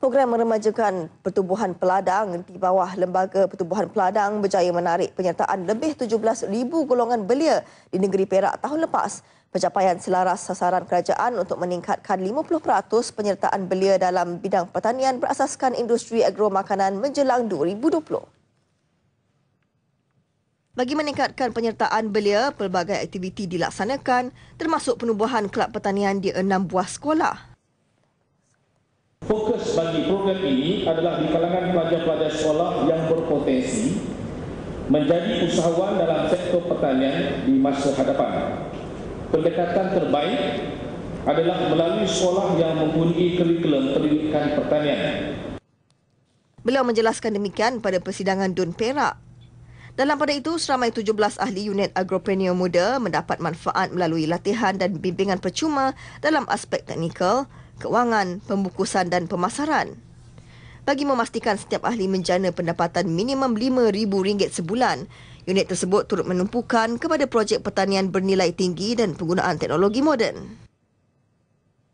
Program meremajakan pertumbuhan peladang di bawah Lembaga pertumbuhan Peladang berjaya menarik penyertaan lebih 17,000 golongan belia di negeri Perak tahun lepas. Pencapaian selaras sasaran kerajaan untuk meningkatkan 50% penyertaan belia dalam bidang pertanian berasaskan industri agro makanan menjelang 2020. Bagi meningkatkan penyertaan belia, pelbagai aktiviti dilaksanakan termasuk penubuhan kelab pertanian di enam buah sekolah program ini adalah di kalangan pelajar-pelajar sekolah yang berpotensi menjadi usahawan dalam sektor pertanian di masa hadapan. Pendekatan terbaik adalah melalui sekolah yang mempunyai kurikulum pendidikan pertanian. Beliau menjelaskan demikian pada persidangan Dun Perak. Dalam pada itu, seramai 17 ahli unit agropreneur muda mendapat manfaat melalui latihan dan bimbingan percuma dalam aspek teknikal, kewangan, pembukusan dan pemasaran bagi memastikan setiap ahli menjana pendapatan minimum RM5,000 sebulan. Unit tersebut turut menumpukan kepada projek pertanian bernilai tinggi dan penggunaan teknologi moden.